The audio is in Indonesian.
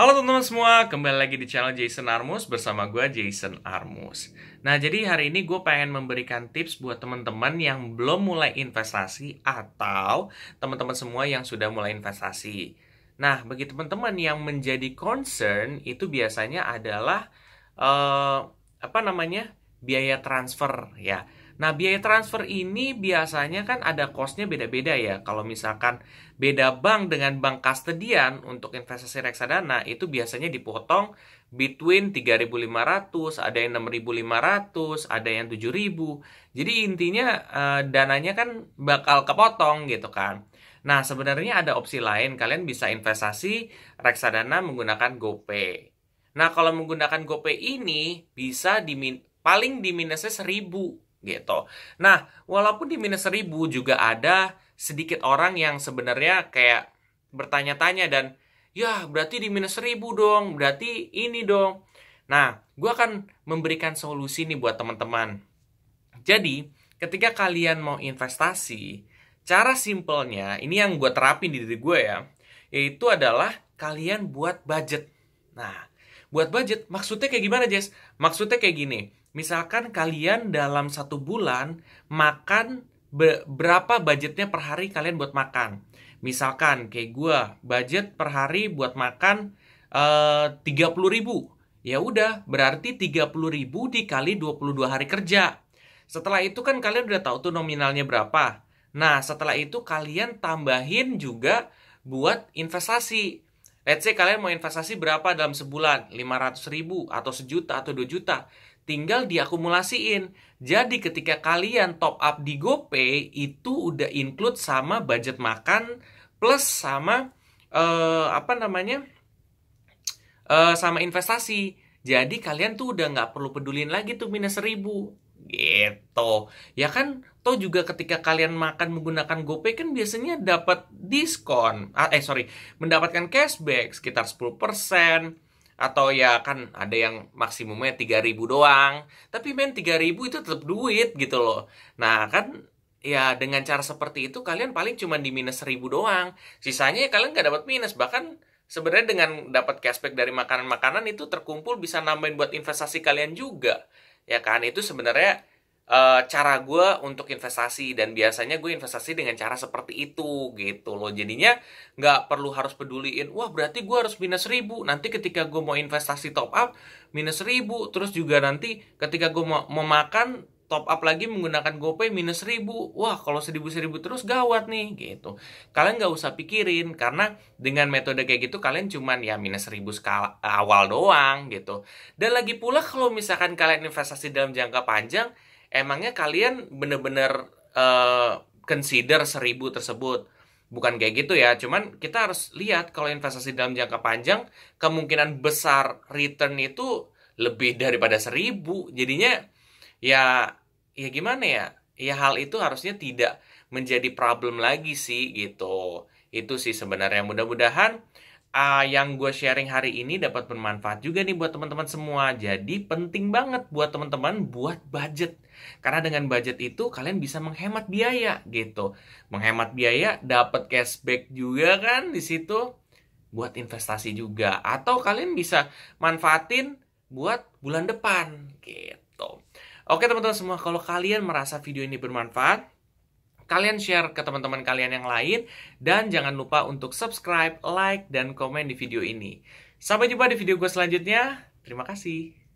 Halo teman-teman semua, kembali lagi di channel Jason Armus bersama gue Jason Armus. Nah jadi hari ini gue pengen memberikan tips buat teman-teman yang belum mulai investasi atau teman-teman semua yang sudah mulai investasi. Nah bagi teman-teman yang menjadi concern itu biasanya adalah uh, apa namanya biaya transfer ya. Nah, biaya transfer ini biasanya kan ada costnya beda-beda ya. Kalau misalkan beda bank dengan bank kastedian untuk investasi reksadana itu biasanya dipotong between 3.500, ada yang 6.500, ada yang 7.000. Jadi intinya eh, dananya kan bakal kepotong gitu kan. Nah, sebenarnya ada opsi lain. Kalian bisa investasi reksadana menggunakan GoPay. Nah, kalau menggunakan GoPay ini bisa di paling di minusnya 1000 gitu. Nah, walaupun di minus 1000 juga ada sedikit orang yang sebenarnya kayak bertanya-tanya dan ya berarti di minus 1000 dong, berarti ini dong. Nah, gue akan memberikan solusi nih buat teman-teman. Jadi, ketika kalian mau investasi, cara simpelnya, ini yang gue terapin di diri gue ya, yaitu adalah kalian buat budget. Nah, Buat budget, maksudnya kayak gimana, Jess? Maksudnya kayak gini. Misalkan kalian dalam satu bulan makan berapa budgetnya per hari kalian buat makan. Misalkan kayak gue, budget per hari buat makan eh, tiga puluh ribu. Ya udah, berarti tiga puluh ribu dikali 22 hari kerja. Setelah itu kan kalian udah tahu tuh nominalnya berapa. Nah, setelah itu kalian tambahin juga buat investasi. Let's say kalian mau investasi berapa dalam sebulan, 500 ribu atau sejuta atau 2 juta. Tinggal diakumulasiin. Jadi ketika kalian top up di GoPay itu udah include sama budget makan plus sama uh, apa namanya uh, sama investasi. Jadi kalian tuh udah nggak perlu pedulin lagi tuh minus seribu gitu. Ya kan atau juga ketika kalian makan menggunakan GoPay kan biasanya dapat diskon. Ah, eh sorry, mendapatkan cashback sekitar 10% atau ya kan ada yang maksimumnya 3000 doang. Tapi men 3000 itu tetap duit gitu loh. Nah, kan ya dengan cara seperti itu kalian paling cuma di minus 1000 doang. Sisanya ya kalian nggak dapat minus bahkan sebenarnya dengan dapat cashback dari makanan-makanan itu terkumpul bisa nambahin buat investasi kalian juga. Ya kan itu sebenarnya uh, cara gue untuk investasi dan biasanya gue investasi dengan cara seperti itu gitu loh jadinya nggak perlu harus peduliin wah berarti gue harus minus ribu nanti ketika gue mau investasi top up minus ribu terus juga nanti ketika gue mau memakan top up lagi menggunakan GoPay minus seribu wah kalau seribu seribu terus gawat nih gitu kalian nggak usah pikirin karena dengan metode kayak gitu kalian cuman ya minus seribu skala eh, awal doang gitu dan lagi pula kalau misalkan kalian investasi dalam jangka panjang emangnya kalian bener-bener uh, consider seribu tersebut bukan kayak gitu ya cuman kita harus lihat kalau investasi dalam jangka panjang kemungkinan besar return itu lebih daripada seribu jadinya ya ya gimana ya ya hal itu harusnya tidak menjadi problem lagi sih gitu itu sih sebenarnya mudah-mudahan uh, yang gue sharing hari ini dapat bermanfaat juga nih buat teman-teman semua. Jadi penting banget buat teman-teman buat budget. Karena dengan budget itu kalian bisa menghemat biaya gitu. Menghemat biaya dapat cashback juga kan di situ buat investasi juga atau kalian bisa manfaatin buat bulan depan gitu. Oke teman-teman semua, kalau kalian merasa video ini bermanfaat, kalian share ke teman-teman kalian yang lain, dan jangan lupa untuk subscribe, like, dan komen di video ini. Sampai jumpa di video gue selanjutnya. Terima kasih.